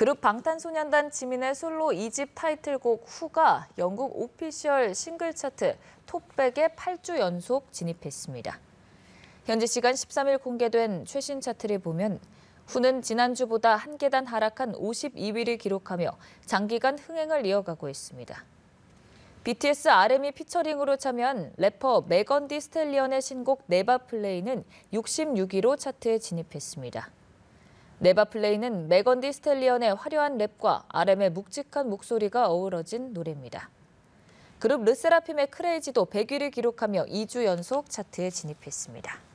그룹 방탄소년단 지민의 솔로 2집 타이틀곡 후가 영국 오피셜 싱글 차트 톱백에 8주 연속 진입했습니다. 현지 시간 13일 공개된 최신 차트를 보면 후는 지난주보다 한 계단 하락한 52위를 기록하며 장기간 흥행을 이어가고 있습니다. BTS RM이 e 피처링으로 참여한 래퍼 메건 디스텔리언의 신곡 네바 플레이는 66위로 차트에 진입했습니다. 네바플레이는 맥건디 스텔리언의 화려한 랩과 RM의 묵직한 목소리가 어우러진 노래입니다. 그룹 르세라핌의 크레이지도 100위를 기록하며 2주 연속 차트에 진입했습니다.